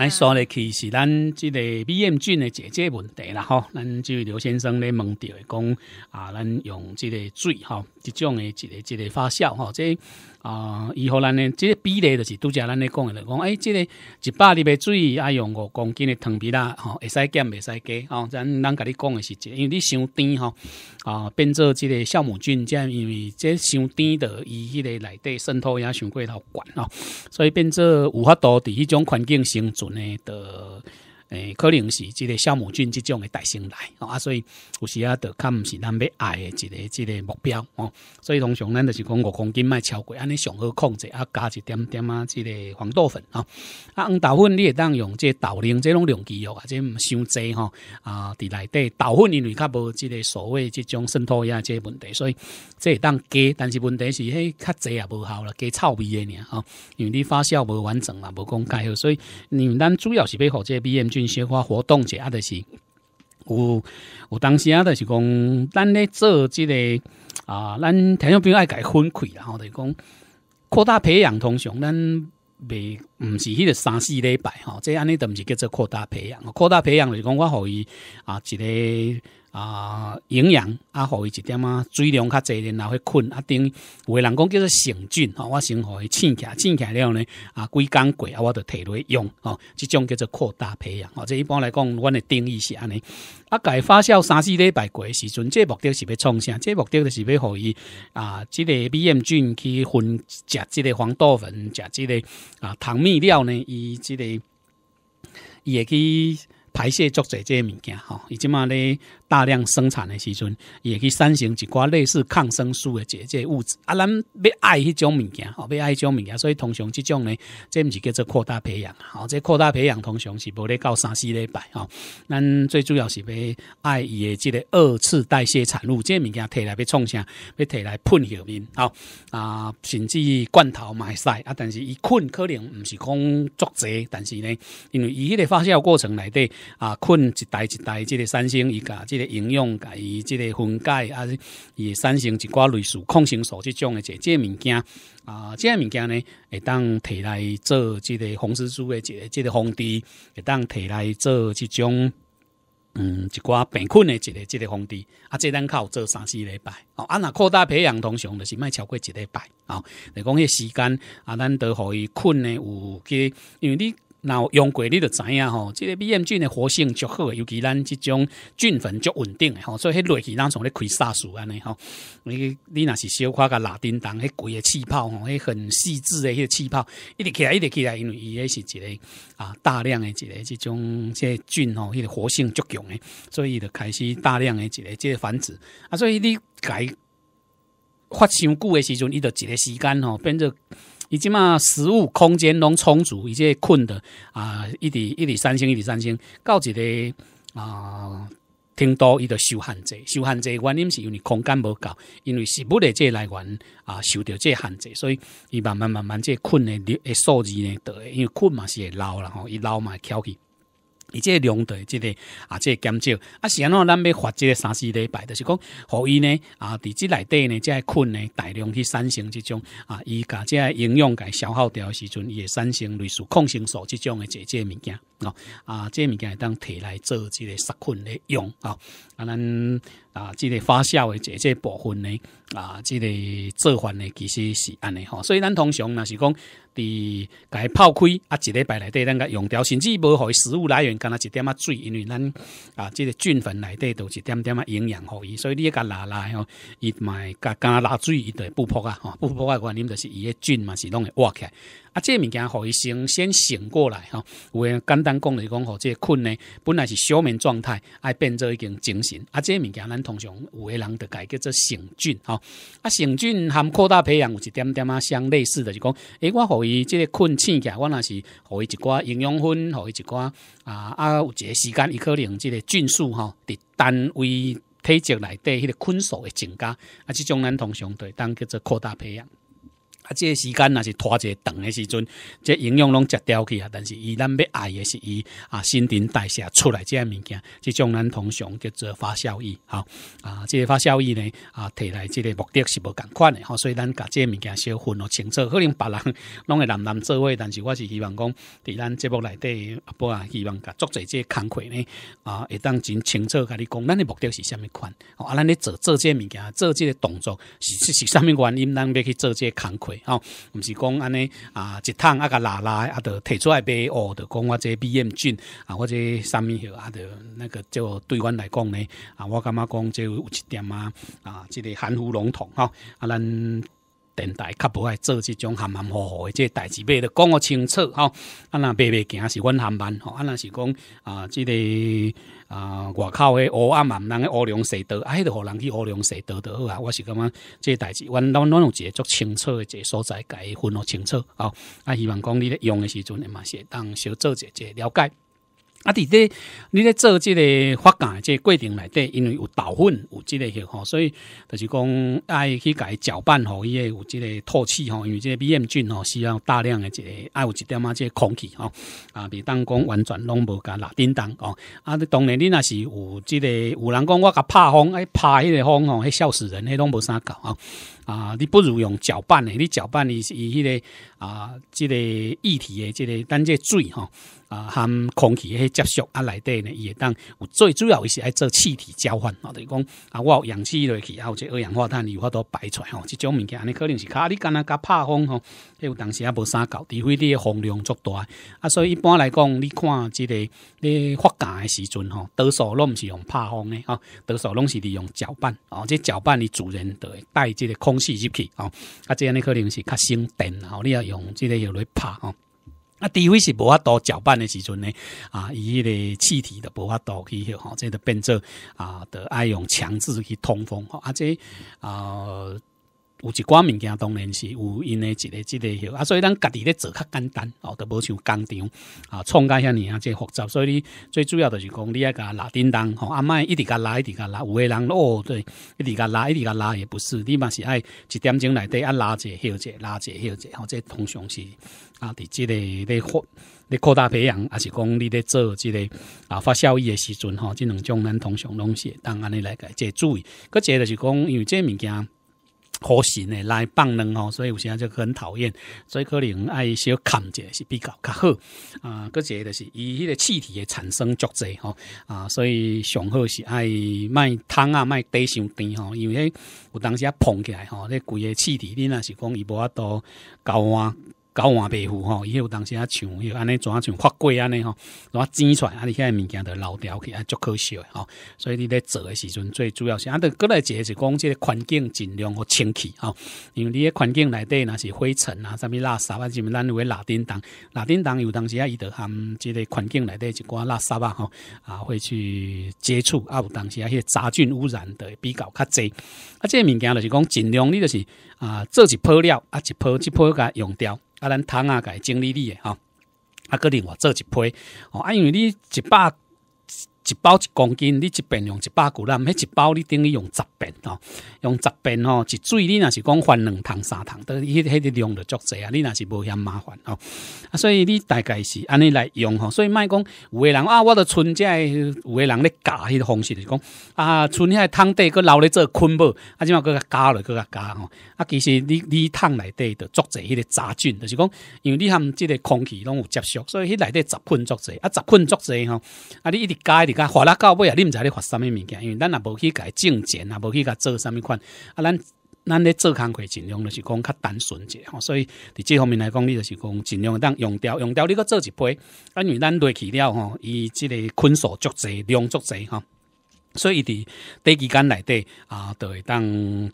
来说咧，其实咱即个炎菌的解决问题啦，吼，咱即位刘先生咧问到讲，啊，咱用即个水，吼，即种诶，即个即个发酵，吼，即。啊！以后咱呢，这个比例就是都像咱咧讲的，讲诶，这个一百里的水啊，用五公斤的糖皮啦，吼，会使减未使加啊。咱咱甲你讲的是这，因为你伤甜吼，啊，变做这个酵母菌，这样因为这伤甜的，伊迄个内底渗透也伤过头悬吼，所以变做有法度在迄种环境生存的。诶，可能是即个酵母菌即种诶代性来啊，所以有时啊，就较毋是咱要爱诶一个即个目标哦。所以通常咱就是讲五公斤卖超过，安尼上好控制啊，加一点点啊，即个黄豆粉啊，啊豆粉你也当用即豆奶，即种容肌肉，或者毋伤济吼啊。伫内底豆粉因为较无即个所谓即种渗透压即问题，所以即当加，但是问题是迄较济也无效了，加臭味诶尔吼，因为你发酵无完整嘛，无公开，所以你咱主要是要互即 B M G。一小可活动者啊，就是有有当时啊，就是讲咱咧做即个啊，咱众朋友爱改分开，然后就讲扩大培养，通常咱袂毋是迄个三四礼拜吼，即安尼毋是叫做扩大培养。扩大培养就是讲我互伊啊，一个。啊，营养啊，互伊一点啊，水量较侪，然后去困啊，等于有人讲叫做成菌哦，我先互伊醒起来，醒起来了后呢，啊，几工过啊，我就落去用哦，即种叫做扩大培养哦，这一般来讲，阮诶定义是安尼。啊，改发酵三四礼拜过时阵，这目的是要创啥？这目的就是要互伊啊，即个 B M 菌去分食即个黄豆粉，食，即个啊糖蜜料呢，伊即个伊会去。排泄作者这些物件，吼，伊即嘛咧大量生产的时候，会去产生一寡类似抗生素的这些物质。啊，咱要爱迄种物件，吼，要爱迄种物件，所以通常即种呢，这毋是叫做扩大培养，吼，这扩大培养通常是无咧到三四礼拜，吼，咱最主要是要爱伊的这个二次代谢产物，这物件摕来要创啥，要摕来喷下面，吼，啊，甚至罐头嘛会使啊。但是伊菌可能毋是讲作者，但是呢，因为伊迄个发酵过程内底。啊，困一代一代，即个产生伊甲即个营养，甲伊即个分解啊，伊会产生一寡类似抗生素即种诶，即即物件啊，即物件呢，会当摕来做即个红丝珠诶，即即个防治，会当摕来做即种，嗯，一寡病困的，即个即个防治，啊，即单靠做三四礼拜哦，啊，那扩大培养通常就是卖超过一礼拜啊，你讲迄时间啊，咱都互伊菌呢，有去，因为你。那用过你就知影吼，这个 B M 菌的活性较好，尤其咱这种菌粉较稳定的吼，所以迄落去咱从咧开沙数安尼吼，你你若是小夸甲拉叮当，迄几的气泡吼，迄很细致的迄气泡，一直起来一直起来，因为伊也是一个啊大量的一个这种个菌吼，伊个活性较强的，所以伊就开始大量的一个这繁殖啊，所以你改发伤久的时阵，伊就一个时间吼变做。伊即嘛，食物空间拢充足，即个困的啊，一里一里三星，一里三星，到一个啊，挺多，伊就受限制，受限制原因是因为空间无够，因为食物的这来源啊，受到这限制，所以伊慢慢慢慢这困的数字呢，多，因为困嘛是会老了吼，伊老嘛翘起。伊即个量的，即个啊，即个减少啊，是安怎咱要发即个三四礼拜？就是讲，互伊呢啊？伫即内底呢，个菌呢，大量去产生即种啊，伊家这营养甲消耗掉时阵，伊会产生类似抗生素即种的即个物件哦，啊即个物件会当摕来做即个杀菌的用啊。啊，咱啊，即个发酵的即即部分呢啊，即个做法呢，其实是安尼吼。所以咱通常若是讲。甲伊泡开啊，一礼拜内底咱甲用掉，甚至无互伊食物来源，干阿一点仔水，因为咱啊，即个菌粉内底都一点点仔营养，互伊，所以你一甲拉吼，伊嘛买加干拉水，伊就布破啊，哈，布破啊，原因就是伊个菌嘛，是拢会活起。啊，这物件互伊先先醒过来吼，有诶，简单讲来讲，吼，这困呢本来是小眠状态，爱变做已经精神。啊，这物件咱通常有诶人，就改叫做醒菌吼。啊，醒菌含扩大培养有一点点啊，相类似的是讲，诶，我互伊即个困醒起，来，我若是互伊一寡营养粉，互伊一寡啊，啊，有一个时间伊可能即个菌数吼伫单位体积内底迄个菌数会增加，啊，即种咱通常对当叫做扩大培养。啊，即个时间若是拖者长诶时阵，即营养拢食掉去啊。但是伊咱要爱诶是伊啊，新陈代谢出来即样物件，即种咱通常叫做发酵液。啊。啊，即个发酵液呢啊，摕来即个目的是无共款诶吼。所以咱甲即物件烧分咯，清楚可能别人拢会冷冷做位，但是我是希望讲伫咱节目内底，不啊，希望甲作者即个腔呢啊，会当真清楚甲你讲，咱诶目的是虾米款？啊，咱咧做做即个物件，做即个动作是是虾米原因？咱要去做即个腔块？吼毋是讲安尼啊，一趟啊甲拉拉啊，就摕出来卖哦，就讲我这 B M 菌啊，我这啥物许啊，就那个就对阮来讲呢，啊，我感觉讲这有一点啊，啊，即个含糊笼统吼，啊，咱电台较无爱做即种含含糊糊的这代志要得讲个清楚吼。啊，若白白行是阮含慢吼，啊，若是讲啊，即个。啊，外口诶，乌暗暗，人诶，乌亮水多，迄都互人去乌龙水多得好啊！我是感觉，即个代志，阮拢拢有一个足清楚诶，个所在伊分咯，清楚啊！啊，希望讲你咧用诶时阵，嘛，是会当小做者，个了解。啊！伫咧你咧做即个发酵即个过程内底，因为有豆粉有即个迄吼，所以就是讲爱去家搅拌吼，伊会有即个透气吼，因为即个 M 菌吼需要大量的即个，爱有一点啊即个空气吼啊！比当讲完全拢无甲拉叮当吼。啊！你当然你若是有即个，有人讲我甲拍风，哎，拍迄个风吼，迄笑死人，迄拢无啥搞啊！啊，你不如用搅拌的，你搅拌的是迄个啊，即个液体的即个，当这水吼啊，含空气迄接触啊，来对呢，会当有最主要的是爱做气体交换。我等讲啊，我氧气落去，然有这二氧化碳有法多排出吼，这种物件尼可能是卡。你干那噶怕风吼，有当时也无啥搞，除非你风量足大。啊，所以一般来讲，你看这个你发干的时阵吼，多数拢毋是用怕风的吼，多数拢是利用搅拌。哦，这搅拌的主人会带这个空。吸入去，啊，啊，这样你可能是较省电，吼，你要用即个嘢来拍，吼。啊，低位是无法度搅拌的时阵呢，啊，迄个气体嘅无法度去，哦，即系变做，啊，得爱用强制去通风，哦，啊，即啊。有一寡物件，当然是有因的，一个、一个啊，所以咱家己咧做较简单哦，都无像工厂啊，创甲遐尼啊，即复杂。所以最主要就是讲，你一甲拉叮当吼，阿麦一直甲拉一直甲拉，有个人哦，对，一直甲拉一直甲拉，也不是，你嘛是爱一点钟内底啊拉这、许这拉这、歇这，吼、后这通常是啊，伫即个咧扩咧扩大培养，还是讲你咧做即个啊发效益的时阵吼，只两种咱通常拢是当安尼来个即注意。个即就是讲，因为这物件。可星的来放人吼，所以有时啊就很讨厌，所以可能爱砍一者是比较较好啊。个就是伊迄个气体的产生足济吼啊，所以上好是爱莫汤啊，莫底伤甜吼，因为有当时啊碰起来吼，那贵个气体你若是讲伊无法度交换。搞换皮肤吼，伊有当时啊，像迄安尼啊像发过安尼吼，然啊煎出来，啊，你遐物件都漏掉去，啊，足可惜吼。所以你咧做的时阵，最主要是啊，一个是讲，即个环境尽量互清气吼，因为你的环境内底若是灰尘啊，啥物垃圾啊，什咱有诶垃圾当垃圾当，有当时啊，伊着含即个环境内底一寡垃圾啊，吼，啊，会去接触啊，有当时啊，迄个杂菌污染会比较较济啊，即个物件就是讲，尽量你就是啊，做一泡料啊，一泡一破甲用掉。啊，咱汤啊，甲伊整理你诶吼，啊，搁另外做一批，吼，啊，因为你一百。一包一公斤，你一边用一百股，那迄一包你等于用十遍哦，用十遍哦。一水你若是讲换两桶三桶，都迄迄个量就足济啊！你若是无嫌麻烦哦。所以你大概是安尼来用吼，所以卖讲有个人啊，我到春节有个人咧教迄个方式是讲啊，春节汤底佮留咧做困啵，啊，即嘛佮加落佮加吼。啊，其实你你躺内底的足济迄个杂菌就是讲，因为你含即个空气拢有接触，所以迄内底杂菌足济，啊，杂菌足济吼，啊，你一直加一直。花那到尾啊，你唔知你发啥物物件，因为咱也无去甲伊种钱，也无去伊做啥物款，啊，咱咱咧做工，课尽量就是讲较单纯者吼，所以伫这方面来讲，你就是讲尽量当用掉，用掉你去做一批，因为咱落去了吼，伊即个昆数足侪，量足侪吼。所以，伫短期间内，底啊，就会当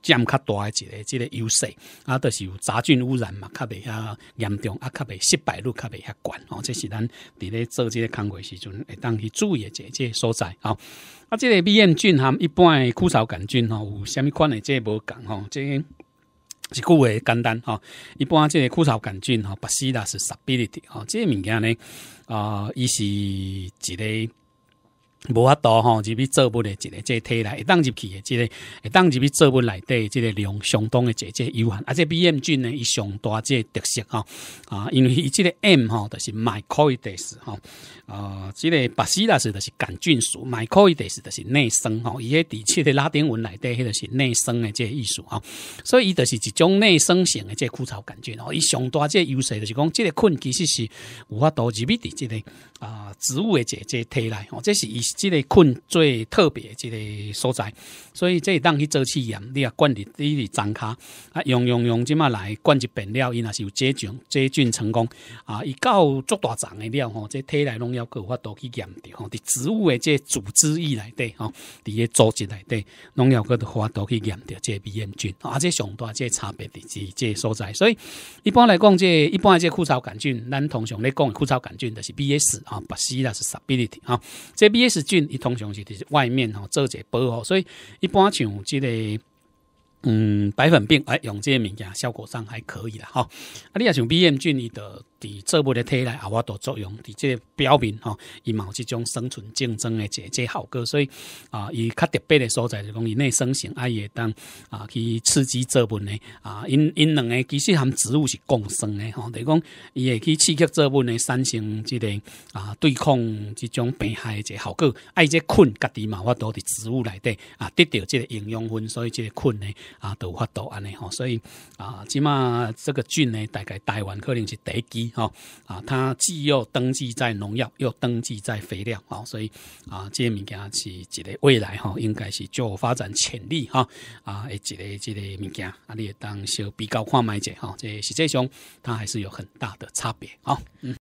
占较大一个，即个优势啊，都是有杂菌污染嘛，较袂遐严重，啊，较袂失败率较袂遐悬哦。这是咱伫咧做这个工活时阵，会当去注意一个，即个所在啊。啊，即个鼻咽菌含一般枯草杆菌吼，有虾米款的，即无共吼，即，一句话简单吼，一般即个枯草杆菌吼，不是啦是十倍的滴吼，即个物件呢啊，伊是一个。无法度吼，入去做物的一个这个体内会当入去的即个会当入去做物内底即个量相当的这这有限，而且 B M 菌呢，伊上多这特色吼啊，因为伊即个 M 吼就是 m y c o i d e s 吼，啊，即个巴斯拉斯就是杆菌属 m y c o i d e s 就是内生吼，伊迄伫切的拉丁文内底迄个是内生的这意思吼，所以伊就是一种内生型的这枯草杆菌吼，伊上多这优势就是讲，即个菌其实是有法度入去伫即个啊植物的这这体内吼，这是伊。即个菌最特别即个所在，所以这一档去做试验，你啊管入你得长卡啊，用用用即嘛来管一遍料，因若是有解菌解菌成功啊，一到做大长的料吼，这体内农药有法都去验掉吼，伫植物的这组织以内对吼，伫个组织内对农药各的花都去验掉这炎菌，啊，即上大这差别的是这所在，所以一般来讲这一般这枯草杆菌，咱通常来讲枯草杆菌就是 B S 啊，不是啦是 Sability 啊，这 B S。治菌一通常是伫外面吼做一包吼，所以一般像这个嗯白粉病，哎用这些物件效果上还可以啦哈。啊，你啊像 B M 菌你的。伫植物的体内也或多作用，伫这表面吼，伊有这种生存竞争的这这效果，所以啊，伊较特别的所在就讲，伊内生性爱也当啊去刺激植物呢啊，因因两个其实含植物是共生的吼，等于讲伊会去刺激植物呢，产生这个啊对抗这种病害的这效果。哎，这菌家己嘛或多伫植物内底啊得到这个营养分，所以这菌呢啊都有多度安尼吼，所以啊，起码这个菌呢，大概台湾可能是第一。哈啊，它既要登记在农药，又登记在肥料，好，所以啊，这些物件是一个未来哈，应该是有发展潜力哈啊，一个一个物件，啊，你当小比较看卖者哈，这实际上它还是有很大的差别啊，嗯。